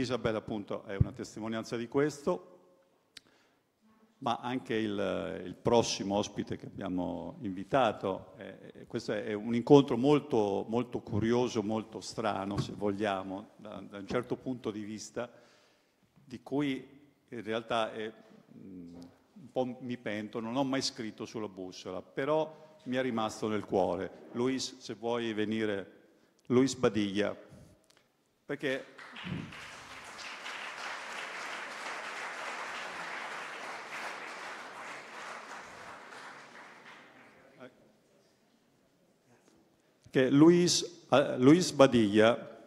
Isabella appunto è una testimonianza di questo, ma anche il, il prossimo ospite che abbiamo invitato, eh, questo è un incontro molto, molto, curioso, molto strano se vogliamo, da, da, un certo punto di vista, di cui in realtà è, mh, mm, un po' mi pento, non ho mai scritto sulla bussola, però mi è rimasto nel cuore. Luis, se vuoi venire, Luis Badiglia, perché... che Luis, eh, Luis Badiglia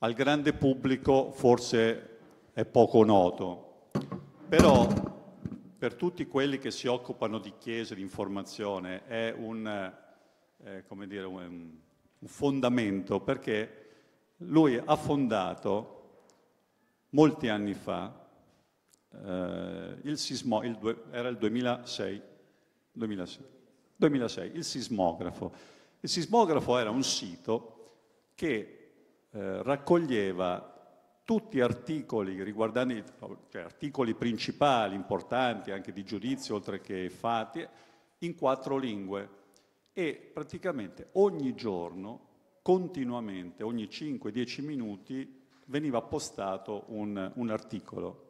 al grande pubblico forse è poco noto, però per tutti quelli che si occupano di chiese, di informazione, è un, eh, come dire, un, un fondamento perché lui ha fondato molti anni fa, eh, il sismo, il due, era il 2006, 2006, 2006, il sismografo. Il sismografo era un sito che eh, raccoglieva tutti gli articoli riguardanti, cioè articoli principali, importanti, anche di giudizio, oltre che fatti, in quattro lingue. E praticamente ogni giorno, continuamente, ogni 5-10 minuti, veniva postato un, un articolo.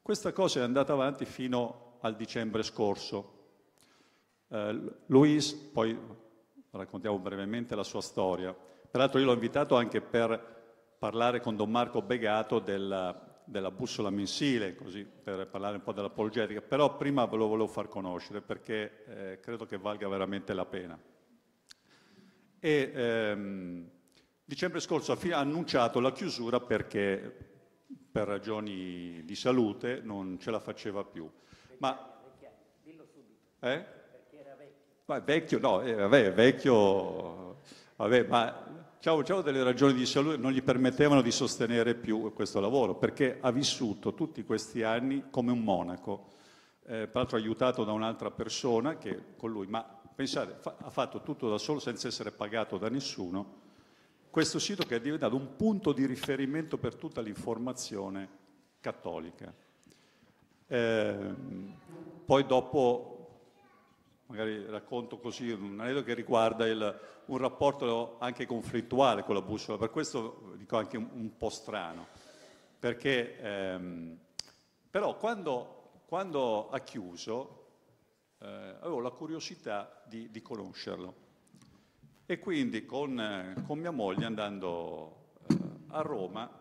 Questa cosa è andata avanti fino al dicembre scorso. Eh, Luis, poi raccontiamo brevemente la sua storia. Peraltro io l'ho invitato anche per parlare con Don Marco Begato della, della bussola mensile, così per parlare un po' dell'apologetica, però prima ve lo volevo far conoscere perché eh, credo che valga veramente la pena. E, ehm, dicembre scorso ha annunciato la chiusura perché per ragioni di salute non ce la faceva più. Ma, eh? Ma vecchio, no, eh, vabbè, vecchio, vabbè, ma Ciao Ciao delle ragioni di salute non gli permettevano di sostenere più questo lavoro, perché ha vissuto tutti questi anni come un monaco, eh, tra l'altro aiutato da un'altra persona che con lui, ma pensate, fa, ha fatto tutto da solo senza essere pagato da nessuno, questo sito che è diventato un punto di riferimento per tutta l'informazione cattolica. Eh, poi dopo magari racconto così un aneddoto che riguarda il, un rapporto anche conflittuale con la bussola, per questo dico anche un, un po' strano, perché ehm, però quando, quando, ha chiuso eh, avevo la curiosità di, di, conoscerlo e quindi con, con mia moglie andando eh, a Roma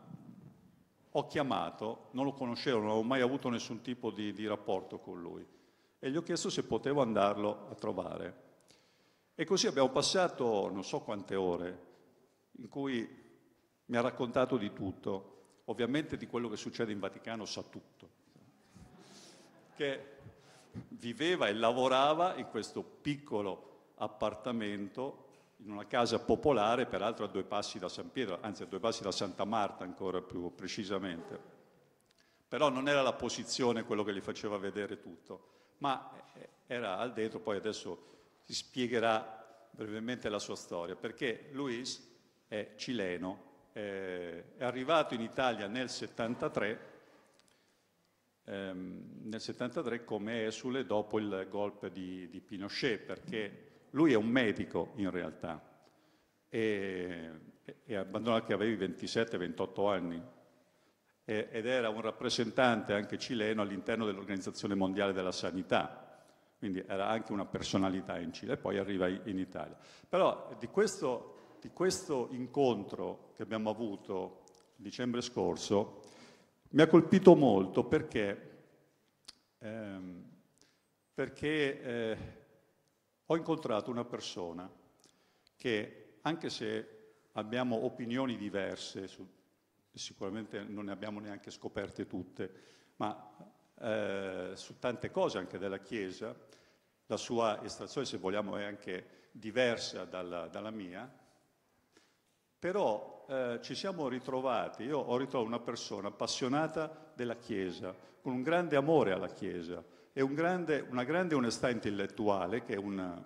ho chiamato, non lo conoscevo, non avevo mai avuto nessun tipo di, di rapporto con lui e gli ho chiesto se potevo andarlo a trovare. E così abbiamo passato non so quante ore in cui mi ha raccontato di tutto, ovviamente di quello che succede in Vaticano sa tutto, che viveva e lavorava in questo piccolo appartamento in una casa popolare, peraltro a due passi da San Pietro, anzi a due passi da Santa Marta ancora più precisamente. Però non era la posizione quello che gli faceva vedere tutto ma eh, era al dentro, poi adesso si spiegherà brevemente la sua storia, perché Luis è cileno, eh, è arrivato in Italia nel 73, ehm, nel 73 come esule dopo il golpe di, di Pinochet, perché lui è un medico in realtà e, e abbandona che avevi 27-28 anni, eh, ed era un rappresentante anche cileno all'interno dell'Organizzazione Mondiale della Sanità, quindi era anche una personalità in Cile, e poi arriva in Italia. Però di questo, di questo incontro che abbiamo avuto dicembre scorso mi ha colpito molto perché, ehm, perché eh, ho incontrato una persona che, anche se abbiamo opinioni diverse su, sicuramente non ne abbiamo neanche scoperte tutte, ma eh, su tante cose anche della Chiesa, la sua estrazione se vogliamo è anche diversa dalla, dalla mia, però eh, ci siamo ritrovati, io ho ritrovato una persona appassionata della Chiesa, con un grande amore alla Chiesa e un grande, una grande onestà intellettuale che è una,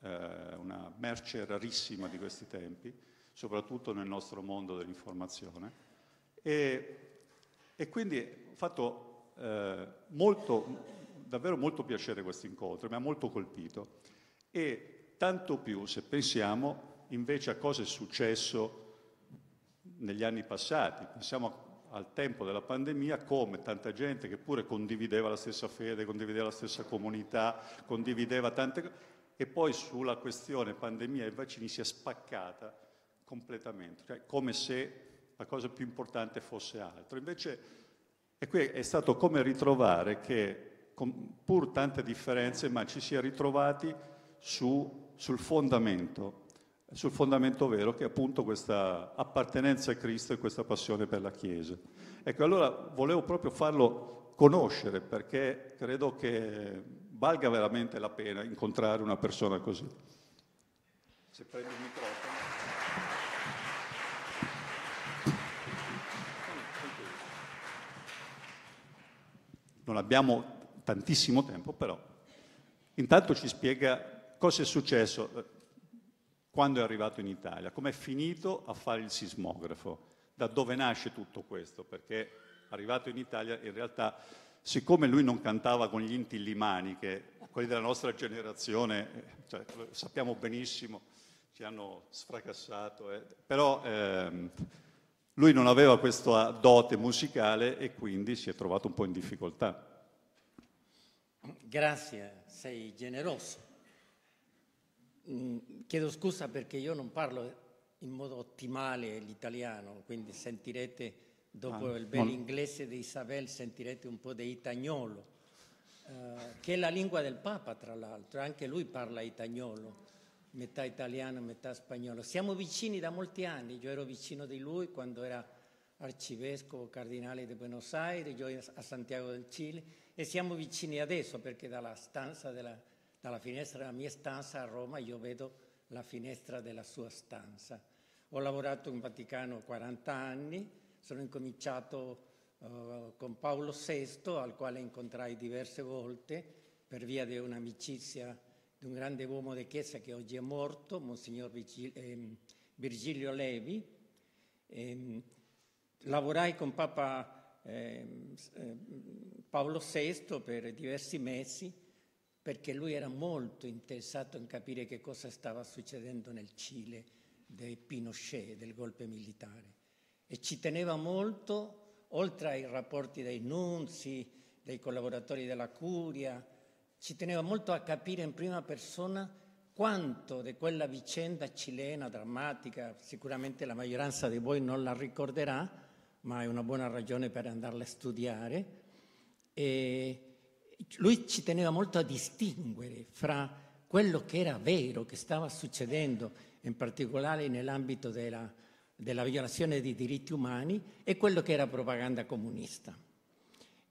eh, una merce rarissima di questi tempi, soprattutto nel nostro mondo dell'informazione e, e quindi ho fatto eh, molto, davvero molto piacere questo incontro, mi ha molto colpito. E tanto più se pensiamo invece a cosa è successo negli anni passati, pensiamo a al tempo della pandemia come tanta gente che pure condivideva la stessa fede, condivideva la stessa comunità, condivideva tante cose, e poi sulla questione pandemia e vaccini si è spaccata completamente, cioè come se la cosa più importante fosse altro. Invece, e qui è stato come ritrovare che, pur tante differenze, ma ci si è ritrovati su, sul fondamento, sul fondamento vero che è appunto questa appartenenza a Cristo e questa passione per la Chiesa. Ecco, allora volevo proprio farlo conoscere perché credo che valga veramente la pena incontrare una persona così. Se prendi il microfono. non abbiamo tantissimo tempo, però intanto ci spiega cosa è successo eh, quando è arrivato in Italia, com'è finito a fare il sismografo, da dove nasce tutto questo, perché arrivato in Italia in realtà siccome lui non cantava con gli intillimani, che quelli della nostra generazione eh, cioè, sappiamo benissimo, ci hanno sfracassato, eh, però... Ehm, lui non aveva questa ah, dote musicale e quindi si è trovato un po' in difficoltà. Grazie, sei generoso. Mm, chiedo scusa perché io non parlo in modo ottimale l'italiano, quindi sentirete, dopo ah, il bel inglese di Isabel, sentirete un po' di itagnolo, eh, che è la lingua del Papa, tra l'altro, anche lui parla itagnolo metà italiano, metà spagnolo. Siamo vicini da molti anni, io ero vicino di lui quando era arcivescovo, cardinale di Buenos Aires, io a Santiago del Cile e siamo vicini adesso perché dalla, della, dalla finestra della mia stanza a Roma io vedo la finestra della sua stanza. Ho lavorato in Vaticano 40 anni, sono incominciato uh, con Paolo VI, al quale incontrai diverse volte per via di un'amicizia di un grande uomo di chiesa che oggi è morto, Monsignor ehm, Virgilio Levi. Ehm, lavorai con Papa ehm, Paolo VI per diversi mesi perché lui era molto interessato in capire che cosa stava succedendo nel Cile del Pinochet, del golpe militare. E ci teneva molto, oltre ai rapporti dei nunzi, dei collaboratori della curia, ci teneva molto a capire in prima persona quanto di quella vicenda cilena, drammatica, sicuramente la maggioranza di voi non la ricorderà, ma è una buona ragione per andarla a studiare. E lui ci teneva molto a distinguere fra quello che era vero, che stava succedendo, in particolare nell'ambito della, della violazione dei diritti umani, e quello che era propaganda comunista.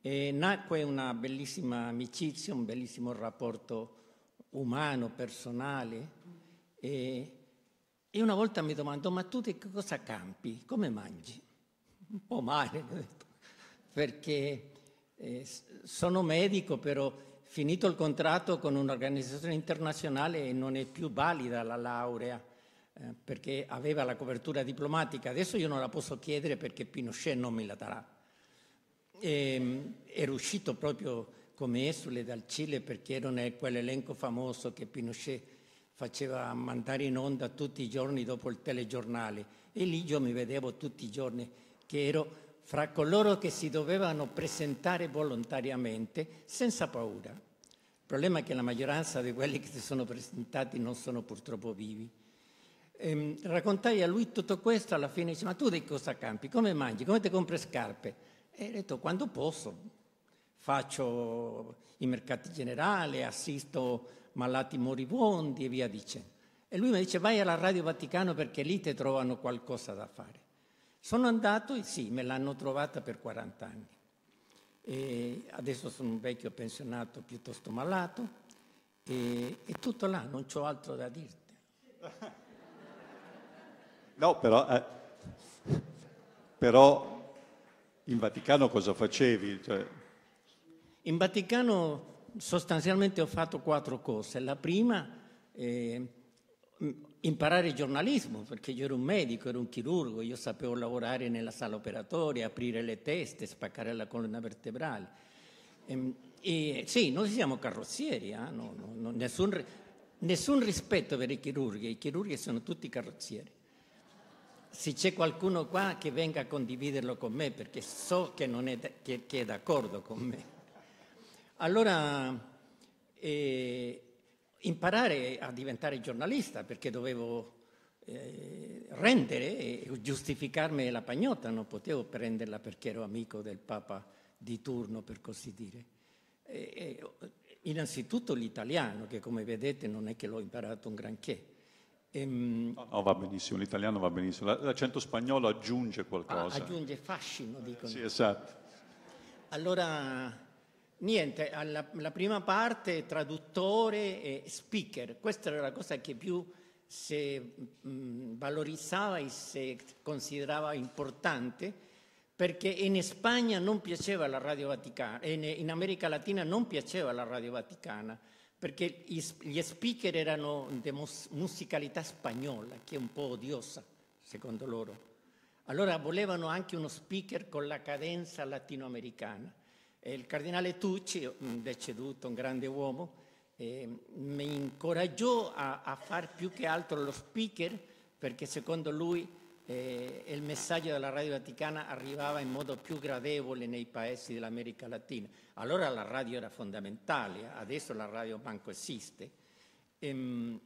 E eh, nacque una bellissima amicizia, un bellissimo rapporto umano, personale. E, e una volta mi domandò, ma tu di cosa campi? Come mangi? Un po' male, perché eh, sono medico, però finito il contratto con un'organizzazione internazionale non è più valida la laurea eh, perché aveva la copertura diplomatica. Adesso io non la posso chiedere perché Pinochet non me la darà. E, ehm, era uscito proprio come esule dal Cile perché ero in quell'elenco famoso che Pinochet faceva mandare in onda tutti i giorni dopo il telegiornale e lì io mi vedevo tutti i giorni che ero fra coloro che si dovevano presentare volontariamente senza paura. Il problema è che la maggioranza di quelli che si sono presentati non sono purtroppo vivi. E, ehm, raccontai a lui tutto questo, alla fine dice ma tu di cosa campi? Come mangi? Come ti compri scarpe? E ho detto, quando posso? Faccio i mercati generali, assisto malati moribondi e via dicendo. E lui mi dice, vai alla Radio Vaticano perché lì ti trovano qualcosa da fare. Sono andato e sì, me l'hanno trovata per 40 anni. E adesso sono un vecchio pensionato piuttosto malato e, e tutto là, non ho altro da dirti. No, però, eh, però in Vaticano cosa facevi? Cioè... In Vaticano sostanzialmente ho fatto quattro cose. La prima, eh, imparare il giornalismo, perché io ero un medico, ero un chirurgo, io sapevo lavorare nella sala operatoria, aprire le teste, spaccare la colonna vertebrale. E, ehm, e, sì, noi siamo carrozzieri, eh? no, no, no, nessun, nessun rispetto per i chirurghi, i chirurghi sono tutti carrozzieri se c'è qualcuno qua che venga a condividerlo con me, perché so che, è, che, che è, d'accordo con me. Allora, eh, imparare a diventare giornalista, perché dovevo eh, rendere e giustificarmi la pagnotta, non potevo prenderla perché ero amico del Papa di turno, per così dire. Eh, innanzitutto l'italiano, che come vedete non è che l'ho imparato un granché Ehm, no, va benissimo, l'italiano va benissimo, l'accento spagnolo aggiunge qualcosa. Ah, aggiunge fascino, dicono. Sì, esatto. Allora, niente, alla, la prima parte traduttore e speaker, questa era la cosa che più si mm, valorizzava e si considerava importante perché in Spagna non piaceva la Radio Vaticana, in, in America Latina non piaceva la Radio Vaticana perché gli speaker erano di musicalità spagnola, che è un po' odiosa, secondo loro. Allora volevano anche uno speaker con la cadenza latinoamericana. E il cardinale Tucci, deceduto, un grande uomo, eh, mi incoraggiò a, a far più che altro lo speaker perché secondo lui eh, il messaggio della Radio Vaticana arrivava in modo più gradevole nei paesi dell'America Latina. Allora la radio era fondamentale, adesso la radio manco esiste. Ehm,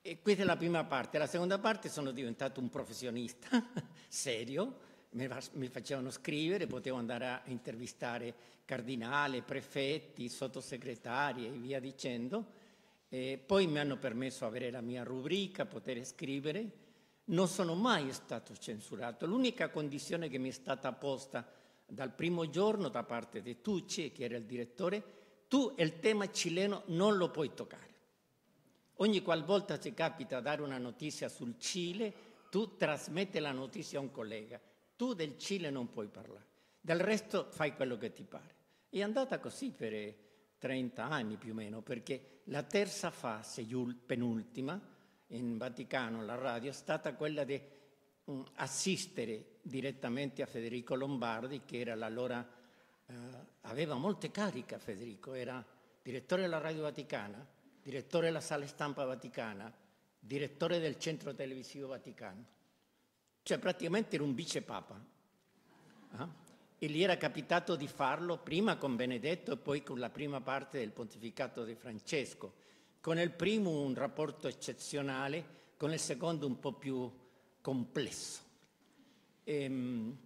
e questa è la prima parte. La seconda parte sono diventato un professionista serio, mi facevano scrivere, potevo andare a intervistare cardinali, prefetti, sottosegretari e via dicendo. E poi mi hanno permesso di avere la mia rubrica, poter scrivere non sono mai stato censurato. L'unica condizione che mi è stata posta dal primo giorno da parte di Tucci, che era il direttore, tu il tema cileno non lo puoi toccare. Ogni qualvolta ti capita dare una notizia sul Cile, tu trasmetti la notizia a un collega. Tu del Cile non puoi parlare, del resto fai quello che ti pare. È andata così per 30 anni più o meno, perché la terza fase, penultima, in Vaticano, la radio, è stata quella di mm, assistere direttamente a Federico Lombardi, che era l'allora, uh, aveva molte cariche Federico, era direttore della Radio Vaticana, direttore della sala stampa vaticana, direttore del centro televisivo vaticano. Cioè praticamente era un vicepapa. Eh? E gli era capitato di farlo prima con Benedetto e poi con la prima parte del pontificato di Francesco. Con il primo un rapporto eccezionale, con il secondo un po' più complesso. Ehm,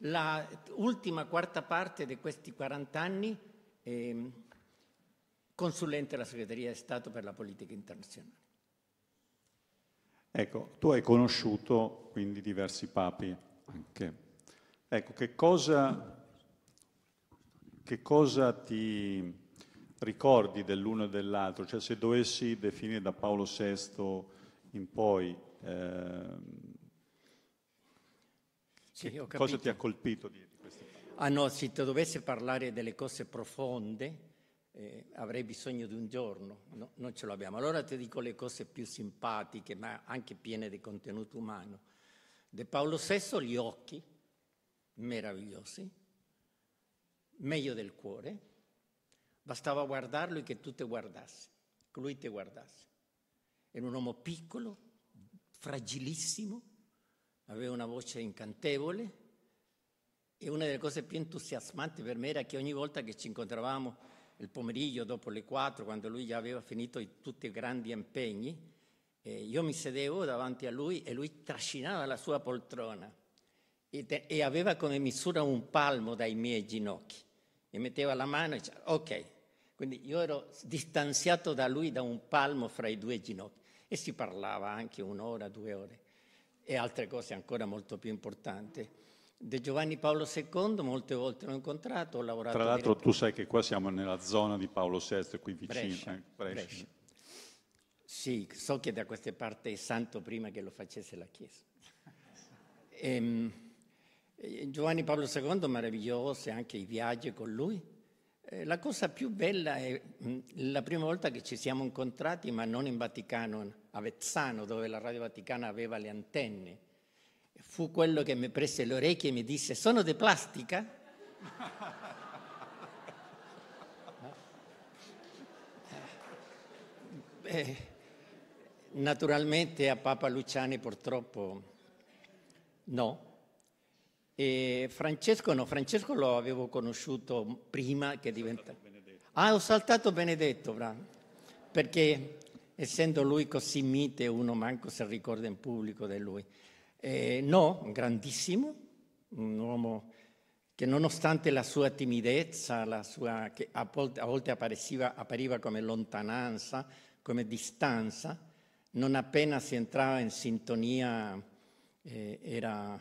la ultima quarta parte di questi 40 anni ehm, consulente alla segreteria di Stato per la politica internazionale. Ecco, tu hai conosciuto quindi diversi papi anche. Ecco, che cosa, che cosa ti ricordi dell'uno e dell'altro, cioè se dovessi definire da Paolo VI in poi, eh, sì, cosa ti ha colpito di, di questi Ah no, se ti dovessi parlare delle cose profonde eh, avrei bisogno di un giorno, no, non ce l'abbiamo. Allora ti dico le cose più simpatiche, ma anche piene di contenuto umano. De Paolo VI gli occhi, meravigliosi, meglio del cuore, Bastava guardarlo e che tu ti guardassi, che lui ti guardasse. Era un uomo piccolo, fragilissimo, aveva una voce incantevole e una delle cose più entusiasmanti per me era che ogni volta che ci incontravamo il pomeriggio dopo le 4, quando lui già aveva finito tutti i grandi impegni, eh, io mi sedevo davanti a lui e lui trascinava la sua poltrona e, te, e aveva come misura un palmo dai miei ginocchi e metteva la mano e diceva ok, quindi io ero distanziato da lui da un palmo fra i due ginocchi e si parlava anche un'ora, due ore e altre cose ancora molto più importanti. De Giovanni Paolo II molte volte l'ho incontrato, ho lavorato... Tra l'altro tu sai che qua siamo nella zona di Paolo VI, qui vicino. Brescia, eh? Brescia. Brescia. Sì, so che da queste parti è santo prima che lo facesse la Chiesa. E, ehm, Giovanni Paolo II meraviglioso, anche i viaggi con lui eh, la cosa più bella è mm, la prima volta che ci siamo incontrati, ma non in Vaticano, a Vezzano, dove la Radio Vaticana aveva le antenne. Fu quello che mi prese le orecchie e mi disse: Sono di plastica? Beh, naturalmente a Papa Luciani purtroppo no, e Francesco no, Francesco lo avevo conosciuto prima che diventasse... Ah, ho saltato Benedetto, bravo. Perché essendo lui così mite, uno manco si ricorda in pubblico di lui. Eh, no, grandissimo, un uomo che nonostante la sua timidezza, la sua, che a volte, a volte appariva come lontananza, come distanza, non appena si entrava in sintonia eh, era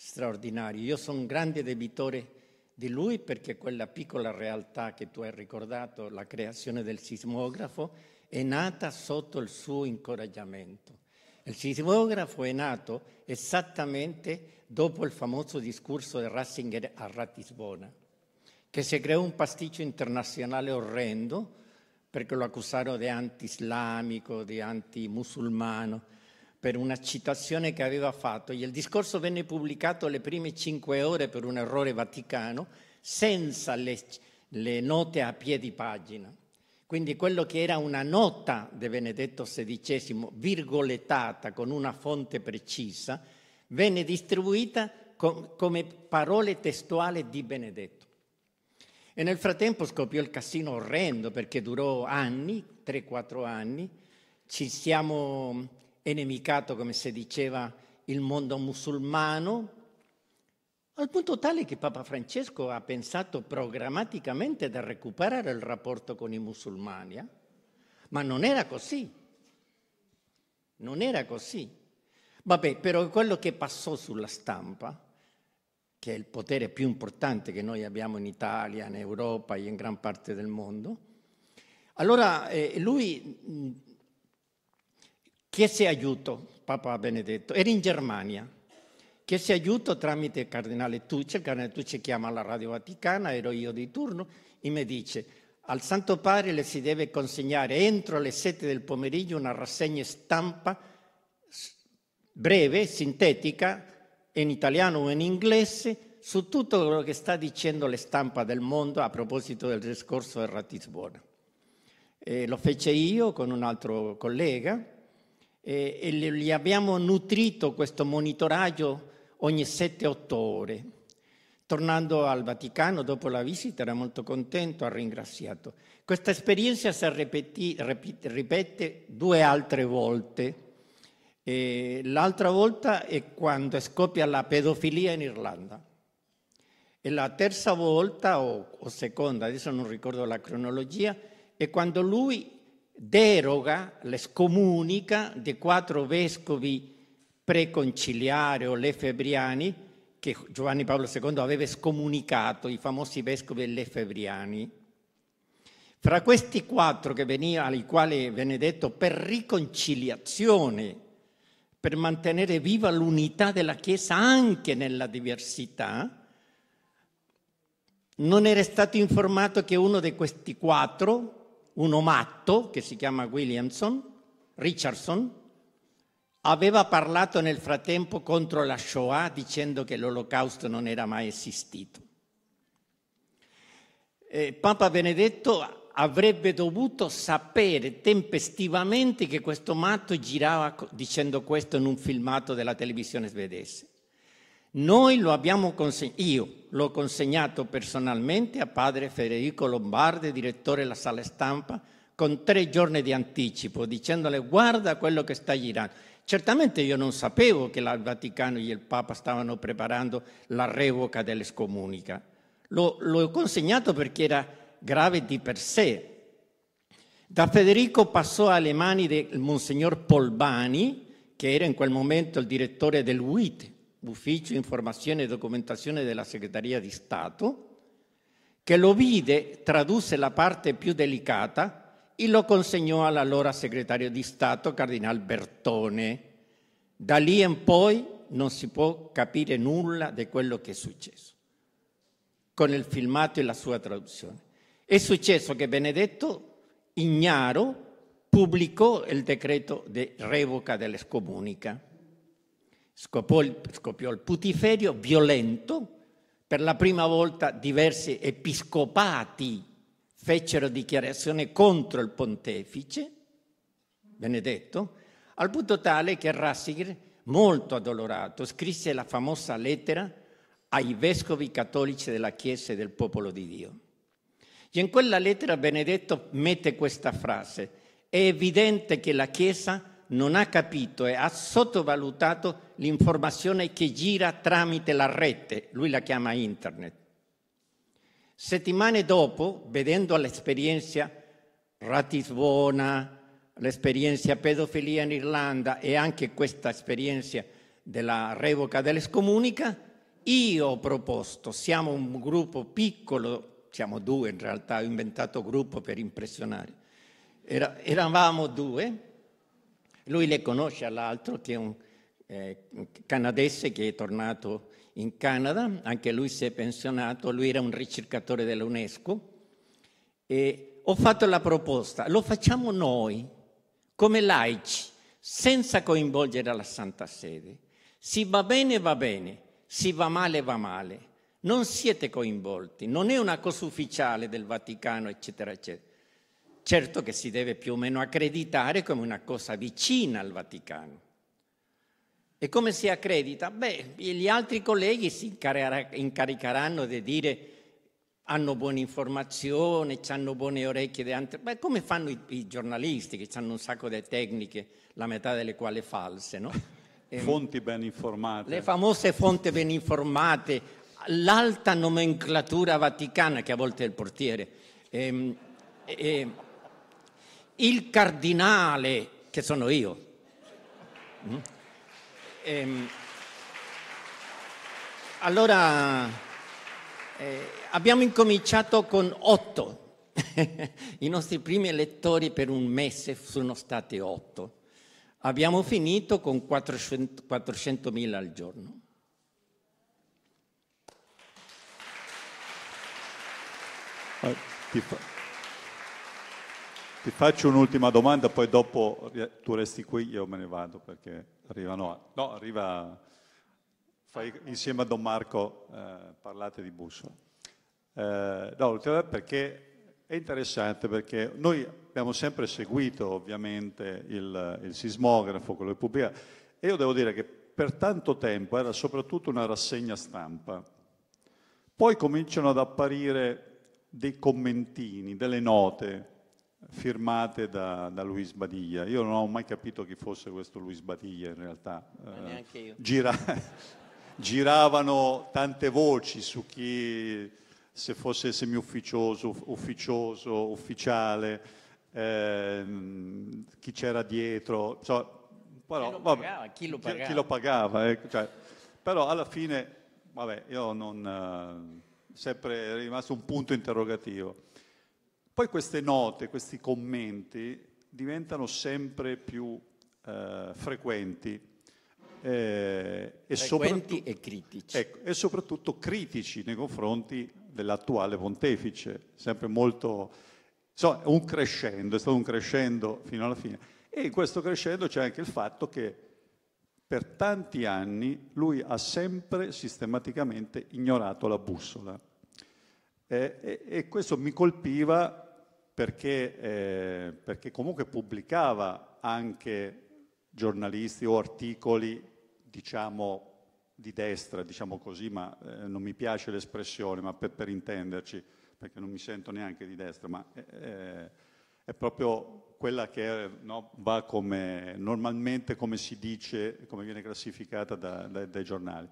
straordinario. Io sono un grande debitore di lui perché quella piccola realtà che tu hai ricordato, la creazione del sismografo, è nata sotto il suo incoraggiamento. Il sismografo è nato esattamente dopo il famoso discorso di Ratzinger a Ratisbona, che si creò un pasticcio internazionale orrendo perché lo accusarono di anti-islamico, di anti-musulmano per una citazione che aveva fatto e il discorso venne pubblicato le prime cinque ore per un errore vaticano senza le, le note a piedi di pagina. Quindi quello che era una nota di Benedetto XVI, virgolettata con una fonte precisa, venne distribuita com- come parole testuali di Benedetto. E nel frattempo scoppiò il casino orrendo perché durò anni, 3-4 anni, ci siamo enemicato, come si diceva, il mondo musulmano, al punto tale che Papa Francesco ha pensato programmaticamente di recuperare il rapporto con i musulmani, eh? ma non era così. Non era così. Vabbè, però quello che passò sulla stampa, che è il potere più importante che noi abbiamo in Italia, in Europa e in gran parte del mondo, allora eh, lui chiese aiuto, Papa Benedetto, era in Germania, chiese aiuto tramite il Cardinale Tucci, il Cardinale Tucci chiama la Radio Vaticana, ero io di turno, e mi dice al Santo Padre le si deve consegnare entro le sette del pomeriggio una rassegna stampa breve, sintetica, in italiano o in inglese, su tutto quello che sta dicendo la stampa del mondo a proposito del discorso del Ratisbona. E lo fece io con un altro collega eh, e, e li abbiamo nutrito questo monitoraggio ogni 7-8 ore. Tornando al Vaticano dopo la visita era molto contento, ha ringraziato. Questa esperienza si ripeti, ripete, ripete due altre volte. E l'altra volta è quando scoppia la pedofilia in Irlanda. E la terza volta, o, o seconda, adesso non ricordo la cronologia, è quando lui deroga, le scomunica dei quattro vescovi preconciliari o lefebriani che Giovanni Paolo II aveva scomunicato, i famosi vescovi lefebriani. Fra questi quattro veniva, ai quali venne detto per riconciliazione, per mantenere viva l'unità della Chiesa anche nella diversità, non era stato informato che uno di questi quattro, uno matto che si chiama Williamson, Richardson, aveva parlato nel frattempo contro la Shoah dicendo che l'olocausto non era mai esistito. E Papa Benedetto avrebbe dovuto sapere tempestivamente che questo matto girava dicendo questo in un filmato della televisione svedese. Noi lo abbiamo consegnato, io l'ho consegnato personalmente a padre Federico Lombardi, direttore della sala stampa, con tre giorni di anticipo, dicendole guarda quello che sta girando. Certamente io non sapevo che il Vaticano e il Papa stavano preparando la revoca dell'escomunica. L'ho, l'ho consegnato perché era grave di per sé. Da Federico passò alle mani del Monsignor Polbani, che era in quel momento il direttore del WIT, Ufficio Informazione e Documentazione della Segreteria di Stato, che lo vide, tradusse la parte più delicata e lo consegnò all'allora segretario di Stato, Cardinal Bertone. Da lì in poi non si può capire nulla di quello che è successo, con il filmato e la sua traduzione. È successo che Benedetto, ignaro, pubblicò il decreto di revoca dell'escomunica Scopò il, scoppiò il putiferio violento, per la prima volta diversi episcopati fecero dichiarazione contro il pontefice, Benedetto, al punto tale che Ratzinger, molto addolorato, scrisse la famosa lettera ai vescovi cattolici della Chiesa e del popolo di Dio. E in quella lettera Benedetto mette questa frase, è evidente che la Chiesa non ha capito e ha sottovalutato l'informazione che gira tramite la rete, lui la chiama internet. Settimane dopo, vedendo l'esperienza Ratisbona, l'esperienza pedofilia in Irlanda e anche questa esperienza della revoca dell'escomunica, io ho proposto, siamo un gruppo piccolo, siamo due in realtà, ho inventato gruppo per impressionare, Era, eravamo due, lui le conosce all'altro che è un eh, canadese che è tornato in Canada, anche lui si è pensionato, lui era un ricercatore dell'UNESCO. E ho fatto la proposta, lo facciamo noi, come laici, senza coinvolgere la Santa Sede. Si va bene, va bene, si va male, va male. Non siete coinvolti, non è una cosa ufficiale del Vaticano, eccetera, eccetera certo che si deve più o meno accreditare come una cosa vicina al Vaticano. E come si accredita? Beh, gli altri colleghi si incaricheranno di dire hanno buona informazione, hanno buone orecchie, ante... Beh, come fanno i, i, giornalisti che hanno un sacco di tecniche, la metà delle quali false, no? Fonti ben informate. Le famose fonti ben informate, l'alta nomenclatura vaticana, che a volte è il portiere. Ehm, ehm, il cardinale, che sono io. Mm? Ehm, allora, eh, abbiamo incominciato con otto. I nostri primi elettori per un mese sono stati otto. Abbiamo finito con 400.000 al giorno. Uh, ti faccio un'ultima domanda, poi dopo tu resti qui, io me ne vado perché arrivano a... No, arriva... Fai, insieme a Don Marco eh, parlate di bussola. Eh, no, perché è interessante perché noi abbiamo sempre seguito ovviamente il, il sismografo, quello di Pupia, e io devo dire che per tanto tempo era soprattutto una rassegna stampa. Poi cominciano ad apparire dei commentini, delle note, firmate da, da, Luis Badiglia. Io non ho mai capito chi fosse questo Luis Badiglia in realtà. Ma eh, neanche io. Gira, giravano tante voci su chi se fosse semiufficioso, ufficioso, ufficiale, ehm, chi c'era dietro, cioè, però, chi, lo vabbè, pagava, chi lo pagava. Chi, chi lo pagava eh, cioè, però alla fine, vabbè, io non... Eh, sempre è rimasto un punto interrogativo. Poi queste note, questi commenti diventano sempre più eh, frequenti. Eh, e, frequenti e, critici. Ecco, e soprattutto critici nei confronti dell'attuale pontefice, sempre molto, insomma, un crescendo, è stato un crescendo fino alla fine. E in questo crescendo c'è anche il fatto che per tanti anni lui ha sempre sistematicamente ignorato la bussola. Eh, e, e questo mi colpiva perché, eh, perché comunque pubblicava anche giornalisti o articoli, diciamo, di destra, diciamo così, ma eh, non mi piace l'espressione, ma per, per, intenderci, perché non mi sento neanche di destra, ma eh, eh è proprio quella che no, va come, normalmente come si dice, come viene classificata da, da, dai giornali.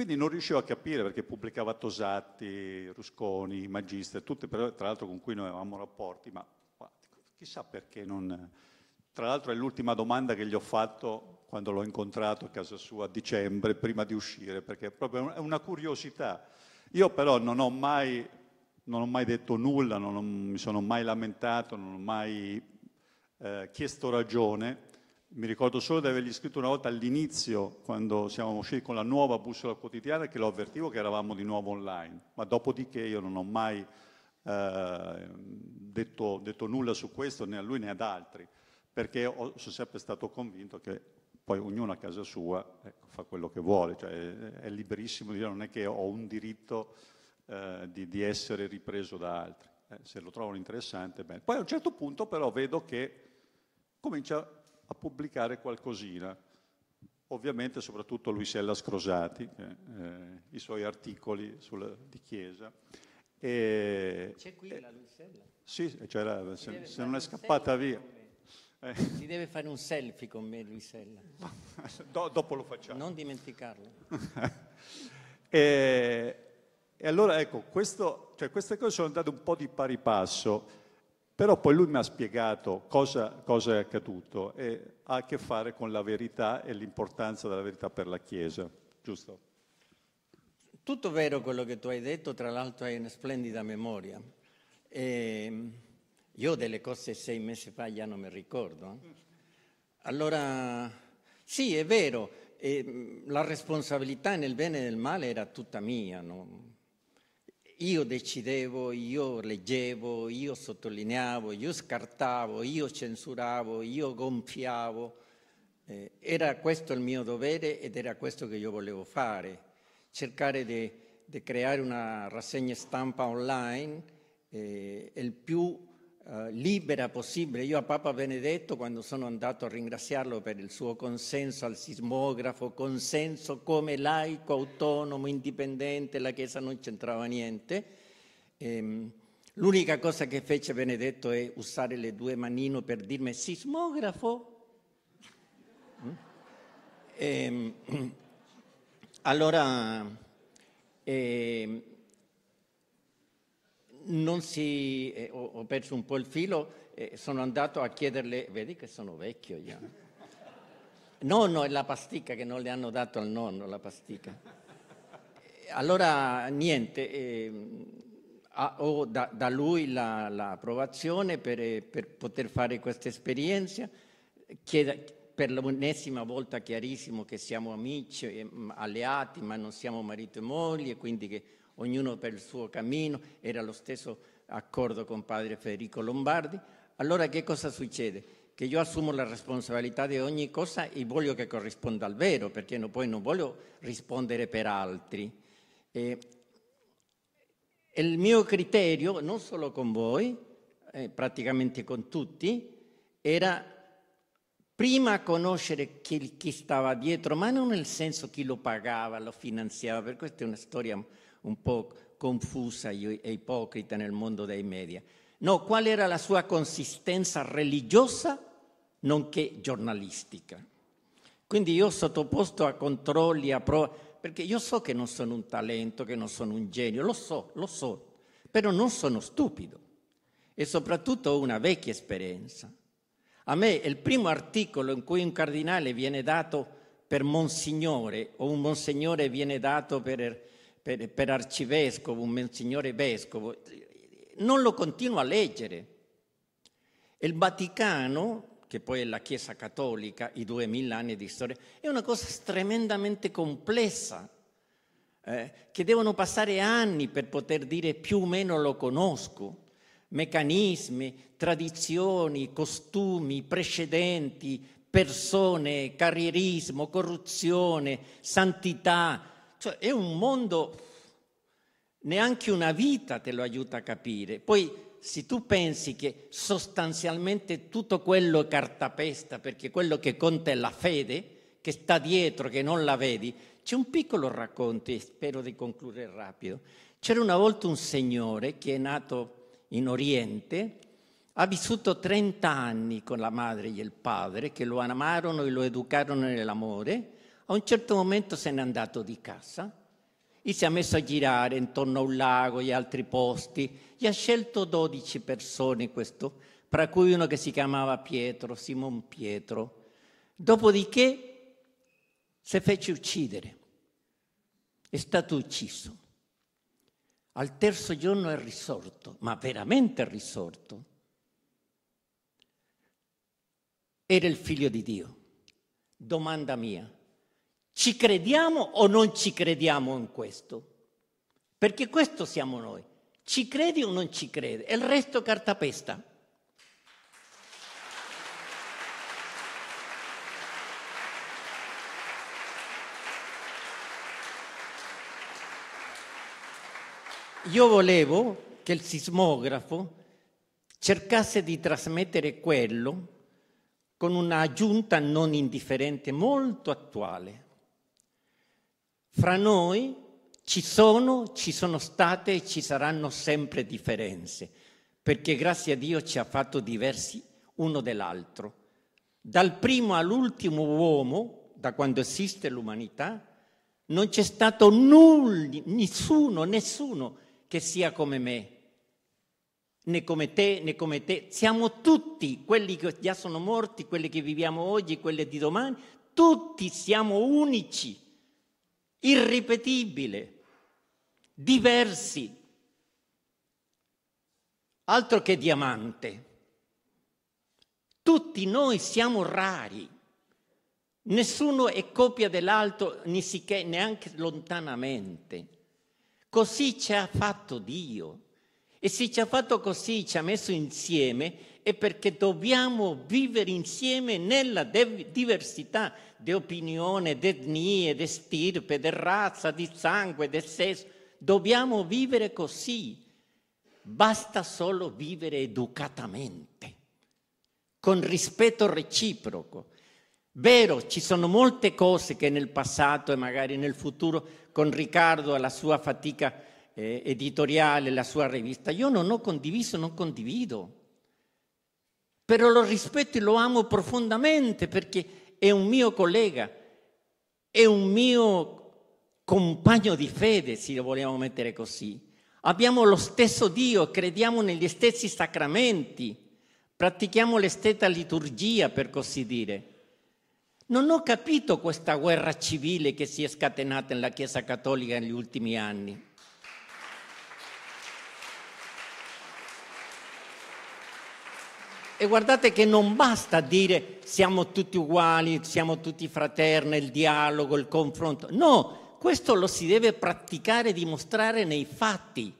Quindi non riuscivo a capire perché pubblicava Tosatti, Rusconi, Magister, tutti tra l'altro con cui noi avevamo rapporti, ma chissà perché non... Tra l'altro è l'ultima domanda che gli ho fatto quando l'ho incontrato a casa sua a dicembre, prima di uscire, perché proprio è una curiosità. Io però non ho mai, non ho mai detto nulla, non ho, mi sono mai lamentato, non ho mai eh, chiesto ragione, mi ricordo solo di avergli scritto una volta all'inizio, quando siamo usciti con la nuova bussola quotidiana, che lo avvertivo che eravamo di nuovo online, ma dopodiché io non ho mai eh, detto, detto, nulla su questo né a lui né ad altri, perché ho, sono sempre stato convinto che poi ognuno a casa sua ecco, fa quello che vuole, cioè è, è liberissimo di non è che ho un diritto eh, di, di, essere ripreso da altri. Eh, se lo trovano interessante, bene. Poi a un certo punto però vedo che comincia a pubblicare qualcosina, ovviamente soprattutto Luisella Scrosati, eh, eh, i suoi articoli sulla, di Chiesa. E, C'è qui la Luisella? Sì, cioè la, se, se non è scappata via. Eh. Si deve fare un selfie con me, Luisella. Do, dopo lo facciamo. Non dimenticarlo. e, e, allora, ecco, questo, cioè queste cose sono andate un po' di pari passo. Però poi lui mi ha spiegato cosa, cosa è accaduto e ha a che fare con la verità e l'importanza della verità per la Chiesa, giusto? Tutto vero quello che tu hai detto, tra l'altro hai una splendida memoria. E ehm, io delle cose sei mesi fa già non mi ricordo. Allora, sì, è vero, ehm, la responsabilità nel bene e nel male era tutta mia, no? io decidevo, io leggevo, io sottolineavo, io scartavo, io censuravo, io gonfiavo. Eh, era questo il mio dovere ed era questo che io volevo fare, cercare di, creare una rassegna stampa online eh, il più eh, libera possibile. Io a Papa Benedetto, quando sono andato a ringraziarlo per il suo consenso al sismografo, consenso come laico, autonomo, indipendente, la Chiesa non c'entrava niente, ehm, l'unica cosa che fece Benedetto è usare le due manino per dirmi sismografo. Mm? Ehm, allora, eh, non si, eh, ho, ho, perso un po' il filo, eh, sono andato a chiederle, vedi che sono vecchio io. No, no, è la pasticca che non le hanno dato al nonno, la pasticca. Eh, allora, niente, eh, ho da, da lui l'approvazione la, la per, eh, per, poter fare questa esperienza. Chieda, per l'ennesima volta chiarissimo che siamo amici, ehm, alleati, ma non siamo marito e moglie, quindi che ognuno per il suo cammino, era lo stesso accordo con padre Federico Lombardi. Allora che cosa succede? Che io assumo la responsabilità di ogni cosa e voglio che corrisponda al vero, perché no, poi non voglio rispondere per altri. E il mio criterio, non solo con voi, eh, praticamente con tutti, era prima conoscere chi, chi, stava dietro, ma non nel senso chi lo pagava, lo finanziava, per questa è una storia un po' confusa e ipocrita nel mondo dei media. No, qual era la sua consistenza religiosa nonché giornalistica? Quindi io sottoposto a controlli, a prove, perché io so che non sono un talento, che non sono un genio, lo so, lo so, però non sono stupido e soprattutto ho una vecchia esperienza. A me il primo articolo in cui un cardinale viene dato per monsignore o un monsignore viene dato per per, per arcivescovo, un monsignore vescovo, non lo continua a leggere. Il Vaticano, che poi è la Chiesa Cattolica, i duemila anni di storia, è una cosa tremendamente complessa, eh, che devono passare anni per poter dire più o meno lo conosco. Meccanismi, tradizioni, costumi, precedenti, persone, carrierismo, corruzione, santità, cioè è un mondo, neanche una vita te lo aiuta a capire. Poi se tu pensi che sostanzialmente tutto quello è cartapesta, perché quello che conta è la fede, che sta dietro, che non la vedi, c'è un piccolo racconto, e spero di concludere rapido. C'era una volta un signore che è nato in Oriente, ha vissuto 30 anni con la madre e il padre, che lo amarono e lo educarono nell'amore, a un certo momento se n'è andato di casa e si è messo a girare intorno a un lago e altri posti. E ha scelto 12 persone, questo, tra cui uno che si chiamava Pietro, Simon Pietro. Dopodiché si fece uccidere. È stato ucciso. Al terzo giorno è risorto, ma veramente è risorto. Era il figlio di Dio. Domanda mia, ci crediamo o non ci crediamo in questo? Perché questo siamo noi. Ci credi o non ci credi? E il resto è cartapesta. Io volevo che il sismografo cercasse di trasmettere quello con un'aggiunta non indifferente molto attuale. Fra noi ci sono, ci sono state e ci saranno sempre differenze, perché grazie a Dio ci ha fatto diversi uno dell'altro. Dal primo all'ultimo uomo, da quando esiste l'umanità, non c'è stato nulla, nessuno, nessuno che sia come me, né come te, né come te. Siamo tutti, quelli che già sono morti, quelli che viviamo oggi, quelli di domani, tutti siamo unici irripetibile, diversi, altro che diamante. Tutti noi siamo rari, nessuno è copia dell'altro, neanche lontanamente. Così ci ha fatto Dio. E se ci ha fatto così, ci ha messo insieme e perché dobbiamo vivere insieme nella diversità di opinione, di etnie, di stirpe, di razza, di sangue, di sesso. Dobbiamo vivere così. Basta solo vivere educatamente, con rispetto reciproco. Vero, ci sono molte cose che nel passato e magari nel futuro, con Riccardo alla sua fatica eh, editoriale, la sua rivista, io non ho condiviso, non condivido però lo rispetto e lo amo profondamente perché è un mio collega, è un mio compagno di fede, se lo vogliamo mettere così. Abbiamo lo stesso Dio, crediamo negli stessi sacramenti, pratichiamo l'esteta liturgia, per così dire. Non ho capito questa guerra civile che si è scatenata nella Chiesa Cattolica negli ultimi anni. E guardate che non basta dire siamo tutti uguali, siamo tutti fraterni, il dialogo, il confronto. No, questo lo si deve praticare e dimostrare nei fatti.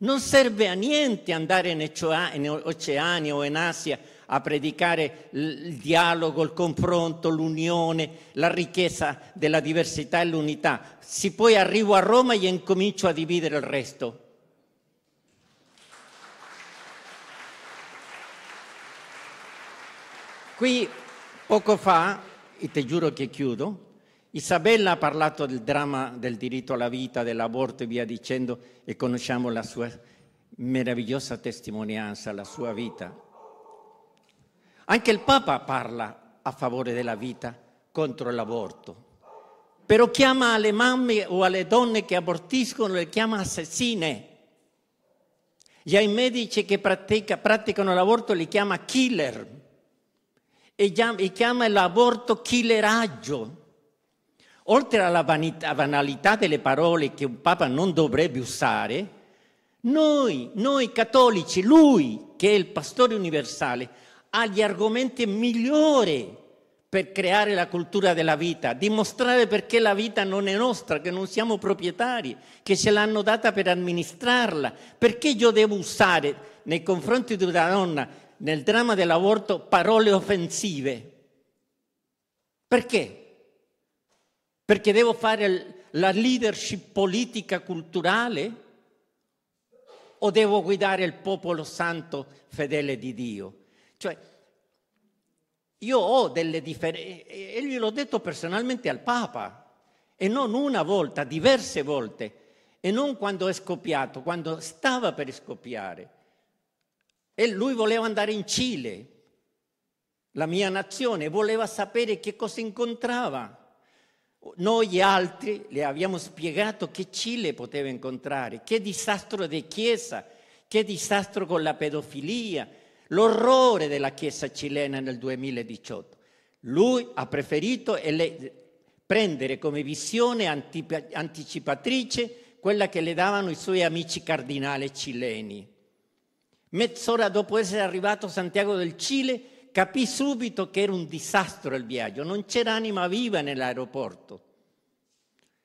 Non serve a niente andare in, Oceania o in Asia a predicare il dialogo, il confronto, l'unione, la ricchezza della diversità e l'unità. Si poi arrivo a Roma e incomincio a dividere il resto. Qui poco fa, e ti giuro che chiudo, Isabella ha parlato del dramma del diritto alla vita, dell'aborto e via dicendo, e conosciamo la sua meravigliosa testimonianza, la sua vita. Anche il Papa parla a favore della vita contro l'aborto, però chiama alle mamme o alle donne che abortiscono, le chiama assassine. E ai medici che pratica, praticano l'aborto li chiama killer e chiama l'aborto killeraggio. Oltre alla vanità, banalità delle parole che un Papa non dovrebbe usare, noi, noi cattolici, lui che è il pastore universale, ha gli argomenti migliori per creare la cultura della vita, dimostrare perché la vita non è nostra, che non siamo proprietari, che ce l'hanno data per amministrarla. Perché io devo usare nei confronti di una donna nel dramma dell'aborto parole offensive. Perché? Perché devo fare la leadership politica culturale o devo guidare il popolo santo fedele di Dio? Cioè, io ho delle differenze, e gliel'ho detto personalmente al Papa, e non una volta, diverse volte, e non quando è scoppiato, quando stava per scoppiare. E lui voleva andare in Cile, la mia nazione, voleva sapere che cosa incontrava. Noi altri le abbiamo spiegato che Cile poteva incontrare, che disastro di Chiesa, che disastro con la pedofilia, l'orrore della Chiesa cilena nel 2018. Lui ha preferito prendere come visione anticipatrice quella che le davano i suoi amici cardinali cileni. Mezz'ora dopo essere arrivato a Santiago del Cile, capì subito che era un disastro il viaggio, non c'era anima viva nell'aeroporto.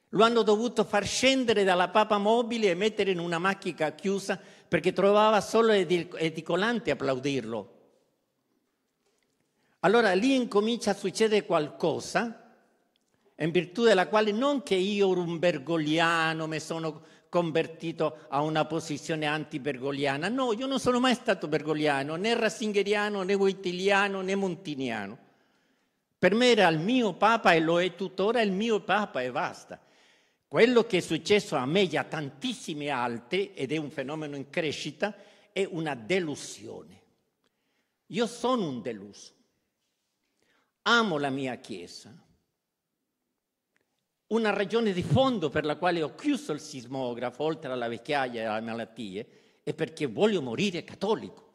Lo hanno dovuto far scendere dalla papa mobile e mettere in una macchina chiusa perché trovava solo edicolanti applaudirlo. Allora lì incomincia a succedere qualcosa in virtù della quale non che io ero un bergogliano, mi sono convertito a una posizione anti-bergogliana. No, io non sono mai stato bergoliano, né rassingheriano, né guaitiliano, né montiniano. Per me era il mio Papa e lo è tuttora il mio Papa e basta. Quello che è successo a me e a tantissimi altri, ed è un fenomeno in crescita, è una delusione. Io sono un deluso. Amo la mia Chiesa, una ragione di fondo per la quale ho chiuso il sismografo, oltre alla vecchiaia e alle malattie, è perché voglio morire cattolico.